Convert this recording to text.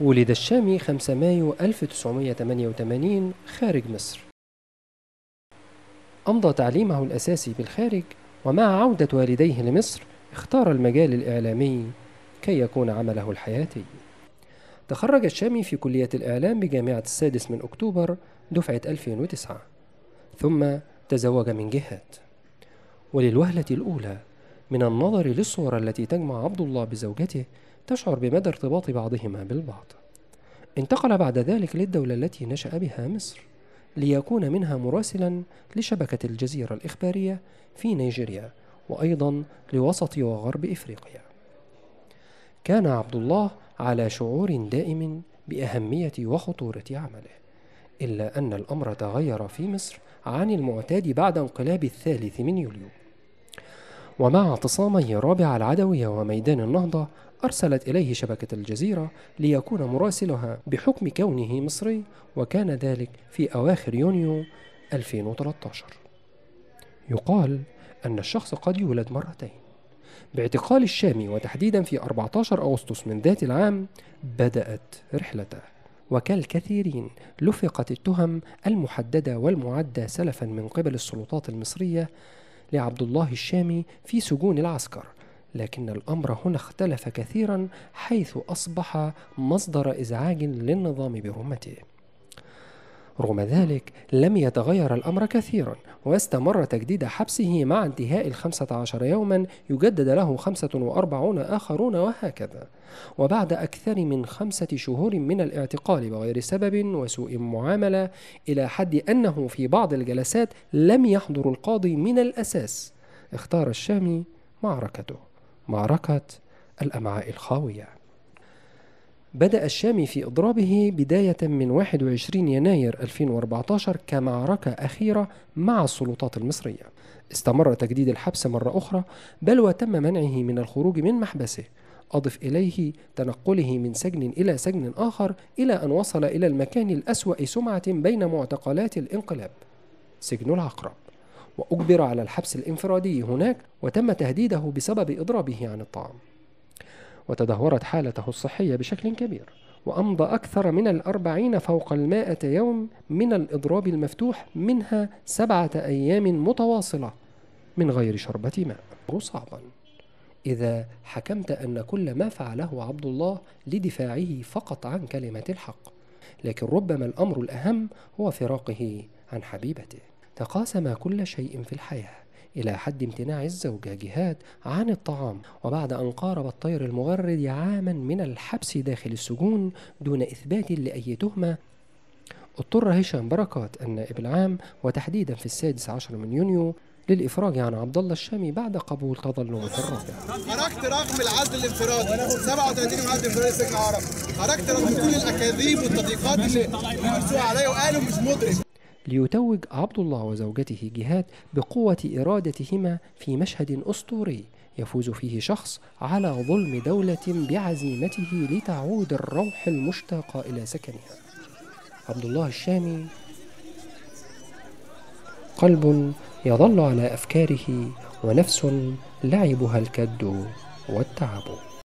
ولد الشامي 5 مايو 1988 خارج مصر أمضى تعليمه الأساسي بالخارج ومع عودة والديه لمصر اختار المجال الإعلامي كي يكون عمله الحياتي تخرج الشامي في كلية الإعلام بجامعة السادس من أكتوبر دفعة 2009 ثم تزوج من جهات وللوهلة الأولى من النظر للصور التي تجمع عبد الله بزوجته تشعر بمدى ارتباط بعضهما بالبعض انتقل بعد ذلك للدولة التي نشأ بها مصر ليكون منها مراسلا لشبكة الجزيرة الإخبارية في نيجيريا وأيضا لوسط وغرب إفريقيا كان عبد الله على شعور دائم بأهمية وخطورة عمله إلا أن الأمر تغير في مصر عن المعتاد بعد انقلاب الثالث من يوليو ومع اعتصامه رابع العدوية وميدان النهضة أرسلت إليه شبكة الجزيرة ليكون مراسلها بحكم كونه مصري وكان ذلك في أواخر يونيو 2013 يقال أن الشخص قد يولد مرتين باعتقال الشامي وتحديدا في 14 أغسطس من ذات العام بدأت رحلته وكالكثيرين لفقت التهم المحددة والمعدة سلفا من قبل السلطات المصرية لعبد الله الشامي في سجون العسكر لكن الأمر هنا اختلف كثيرا حيث أصبح مصدر إزعاج للنظام برمته رغم ذلك لم يتغير الأمر كثيرا واستمر تجديد حبسه مع انتهاء الخمسة عشر يوما يجدد له خمسة وأربعون آخرون وهكذا وبعد أكثر من خمسة شهور من الاعتقال بغير سبب وسوء معاملة إلى حد أنه في بعض الجلسات لم يحضر القاضي من الأساس اختار الشامي معركته معركة الأمعاء الخاوية بدأ الشامي في إضرابه بداية من 21 يناير 2014 كمعركة أخيرة مع السلطات المصرية. استمر تجديد الحبس مرة أخرى بل وتم منعه من الخروج من محبسه. أضف إليه تنقله من سجن إلى سجن آخر إلى أن وصل إلى المكان الأسوأ سمعة بين معتقلات الانقلاب سجن العقرب وأجبر على الحبس الانفرادي هناك وتم تهديده بسبب إضرابه عن الطعام وتدهورت حالته الصحية بشكل كبير وأمضى أكثر من الأربعين فوق المائة يوم من الإضراب المفتوح منها سبعة أيام متواصلة من غير شربة ماء صعبا إذا حكمت أن كل ما فعله عبد الله لدفاعه فقط عن كلمة الحق لكن ربما الأمر الأهم هو فراقه عن حبيبته تقاسم كل شيء في الحياة إلى حد امتناع الزوجة جهاد عن الطعام وبعد أن قارب الطير المغرد عاما من الحبس داخل السجون دون إثبات لأي تهمة اضطر هشام بركات النائب العام وتحديدا في السادس عشر من يونيو للإفراج عن عبد الله الشامي بعد قبول تظلمه الرابع. خرجت رغم العزل الانفرادي 37 معدل انفرادي السجن العربي، خرجت رغم كل الأكاذيب والتضييقات اللي مرسوها عليا وقالوا مش مدرك. ليتوج عبد الله وزوجته جهاد بقوة إرادتهما في مشهد أسطوري يفوز فيه شخص على ظلم دولة بعزيمته لتعود الروح المشتاقة إلى سكنها. عبد الله الشامي قلب يظل على أفكاره ونفس لعبها الكد والتعب.